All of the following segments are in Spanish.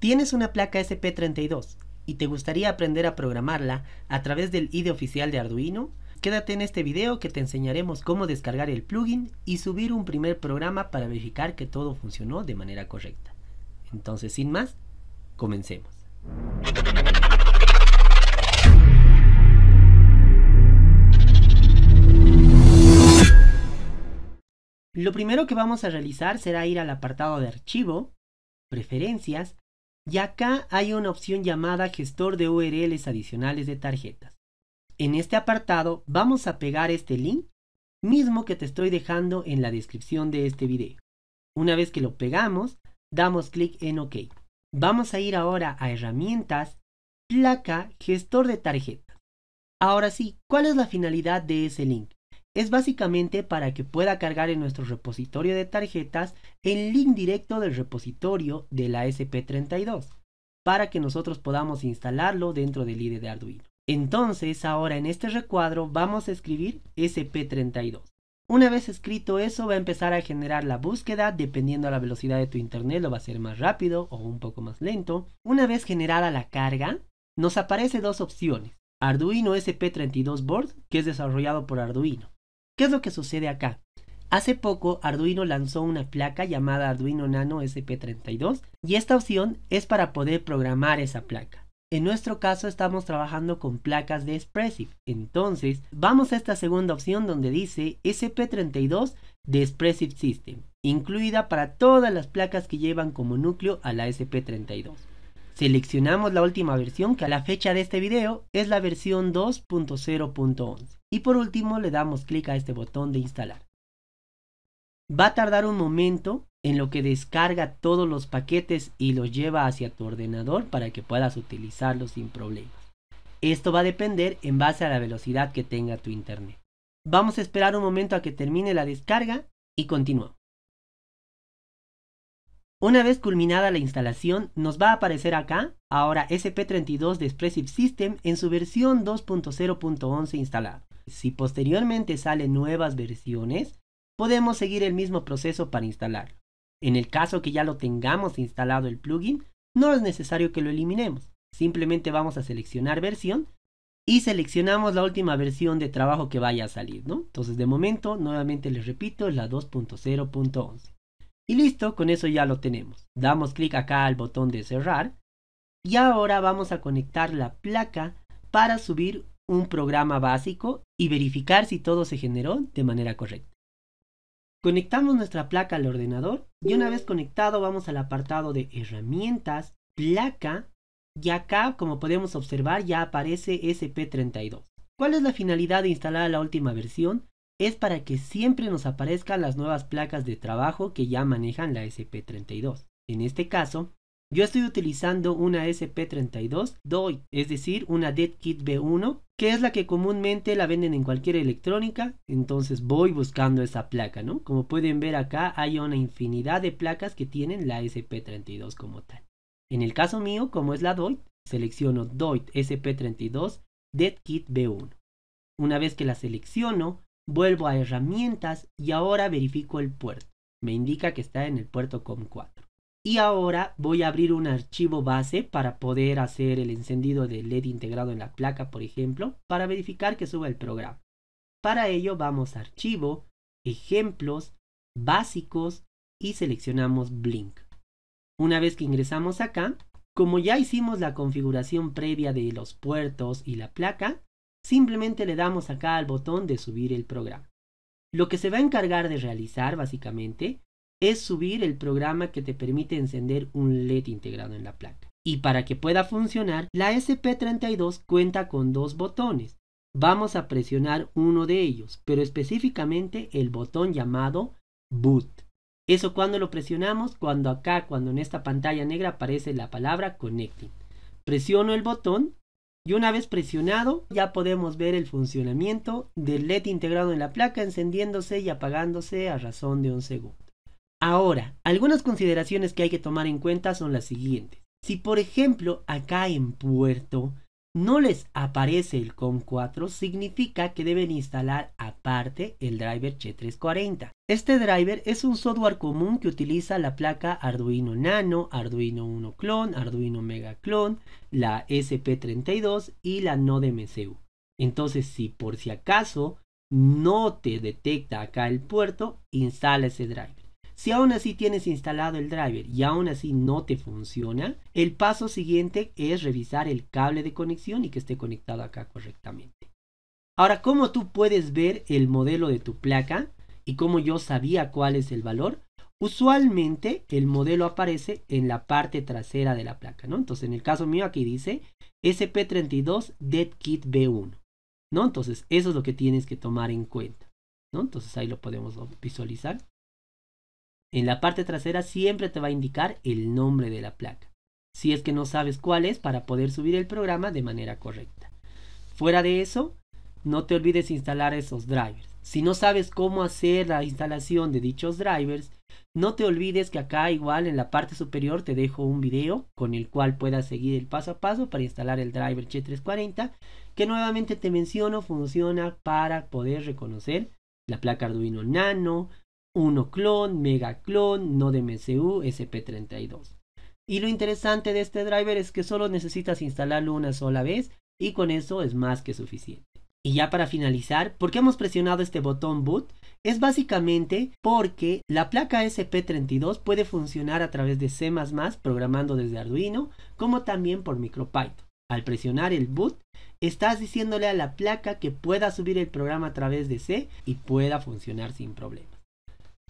Tienes una placa SP32 y te gustaría aprender a programarla a través del IDE oficial de Arduino? Quédate en este video que te enseñaremos cómo descargar el plugin y subir un primer programa para verificar que todo funcionó de manera correcta. Entonces, sin más, comencemos. Lo primero que vamos a realizar será ir al apartado de archivo, preferencias y acá hay una opción llamada gestor de URLs adicionales de tarjetas. En este apartado vamos a pegar este link mismo que te estoy dejando en la descripción de este video. Una vez que lo pegamos, damos clic en OK. Vamos a ir ahora a herramientas, placa, gestor de tarjetas. Ahora sí, ¿cuál es la finalidad de ese link? es básicamente para que pueda cargar en nuestro repositorio de tarjetas el link directo del repositorio de la SP32 para que nosotros podamos instalarlo dentro del IDE de Arduino. Entonces ahora en este recuadro vamos a escribir SP32. Una vez escrito eso va a empezar a generar la búsqueda, dependiendo de la velocidad de tu internet lo va a ser más rápido o un poco más lento. Una vez generada la carga, nos aparece dos opciones. Arduino SP32 Board, que es desarrollado por Arduino. ¿Qué es lo que sucede acá? Hace poco Arduino lanzó una placa llamada Arduino Nano SP32 y esta opción es para poder programar esa placa. En nuestro caso estamos trabajando con placas de Expressive, entonces vamos a esta segunda opción donde dice SP32 de Expressive System, incluida para todas las placas que llevan como núcleo a la SP32. Seleccionamos la última versión que a la fecha de este video es la versión 2.0.11 y por último le damos clic a este botón de instalar. Va a tardar un momento en lo que descarga todos los paquetes y los lleva hacia tu ordenador para que puedas utilizarlos sin problemas. Esto va a depender en base a la velocidad que tenga tu internet. Vamos a esperar un momento a que termine la descarga y continuamos. Una vez culminada la instalación, nos va a aparecer acá, ahora SP32 de Expressive System en su versión 2.0.11 instalado. Si posteriormente salen nuevas versiones, podemos seguir el mismo proceso para instalarlo. En el caso que ya lo tengamos instalado el plugin, no es necesario que lo eliminemos. Simplemente vamos a seleccionar versión y seleccionamos la última versión de trabajo que vaya a salir, Entonces, de momento, nuevamente les repito, es la 2.0.11. Y listo, con eso ya lo tenemos. Damos clic acá al botón de cerrar. Y ahora vamos a conectar la placa para subir un programa básico y verificar si todo se generó de manera correcta. Conectamos nuestra placa al ordenador y una vez conectado vamos al apartado de herramientas, placa y acá como podemos observar ya aparece SP32. ¿Cuál es la finalidad de instalar la última versión? es para que siempre nos aparezcan las nuevas placas de trabajo que ya manejan la SP32. En este caso, yo estoy utilizando una SP32 DOI, es decir, una Kit B1, que es la que comúnmente la venden en cualquier electrónica, entonces voy buscando esa placa, ¿no? Como pueden ver acá hay una infinidad de placas que tienen la SP32 como tal. En el caso mío, como es la DOI, selecciono DOI SP32 Kit B1. Una vez que la selecciono, Vuelvo a herramientas y ahora verifico el puerto. Me indica que está en el puerto COM4. Y ahora voy a abrir un archivo base para poder hacer el encendido del LED integrado en la placa, por ejemplo, para verificar que suba el programa. Para ello vamos a archivo, ejemplos, básicos y seleccionamos Blink. Una vez que ingresamos acá, como ya hicimos la configuración previa de los puertos y la placa, simplemente le damos acá al botón de subir el programa. Lo que se va a encargar de realizar básicamente es subir el programa que te permite encender un LED integrado en la placa. Y para que pueda funcionar, la SP32 cuenta con dos botones. Vamos a presionar uno de ellos, pero específicamente el botón llamado Boot. Eso cuando lo presionamos, cuando acá, cuando en esta pantalla negra aparece la palabra Connecting. Presiono el botón y una vez presionado, ya podemos ver el funcionamiento del LED integrado en la placa encendiéndose y apagándose a razón de un segundo. Ahora, algunas consideraciones que hay que tomar en cuenta son las siguientes. Si por ejemplo acá en Puerto no les aparece el COM4, significa que deben instalar aparte el driver g 340 Este driver es un software común que utiliza la placa Arduino Nano, Arduino 1 Clon, Arduino Mega Clon, la SP32 y la Node Entonces, si por si acaso no te detecta acá el puerto, instala ese driver. Si aún así tienes instalado el driver y aún así no te funciona, el paso siguiente es revisar el cable de conexión y que esté conectado acá correctamente. Ahora, ¿cómo tú puedes ver el modelo de tu placa y cómo yo sabía cuál es el valor? Usualmente el modelo aparece en la parte trasera de la placa, ¿no? Entonces, en el caso mío aquí dice SP32 e KIT B1, ¿no? Entonces, eso es lo que tienes que tomar en cuenta, ¿no? Entonces, ahí lo podemos visualizar. En la parte trasera siempre te va a indicar el nombre de la placa, si es que no sabes cuál es para poder subir el programa de manera correcta. Fuera de eso, no te olvides instalar esos drivers. Si no sabes cómo hacer la instalación de dichos drivers, no te olvides que acá igual en la parte superior te dejo un video con el cual puedas seguir el paso a paso para instalar el driver Che340 que nuevamente te menciono funciona para poder reconocer la placa Arduino Nano, 1clon, no de MCU, SP32. Y lo interesante de este driver es que solo necesitas instalarlo una sola vez y con eso es más que suficiente. Y ya para finalizar, ¿por qué hemos presionado este botón boot? Es básicamente porque la placa SP32 puede funcionar a través de C++ programando desde Arduino, como también por MicroPython. Al presionar el boot, estás diciéndole a la placa que pueda subir el programa a través de C y pueda funcionar sin problemas.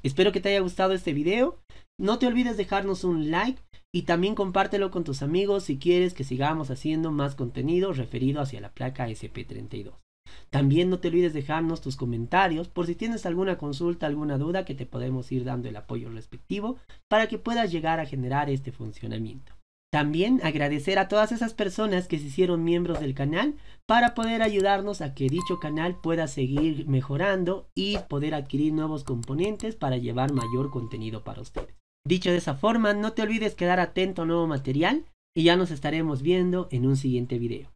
Espero que te haya gustado este video. No te olvides dejarnos un like y también compártelo con tus amigos si quieres que sigamos haciendo más contenido referido hacia la placa SP32. También no te olvides dejarnos tus comentarios por si tienes alguna consulta, alguna duda que te podemos ir dando el apoyo respectivo para que puedas llegar a generar este funcionamiento. También agradecer a todas esas personas que se hicieron miembros del canal para poder ayudarnos a que dicho canal pueda seguir mejorando y poder adquirir nuevos componentes para llevar mayor contenido para ustedes. Dicho de esa forma, no te olvides quedar atento a nuevo material y ya nos estaremos viendo en un siguiente video.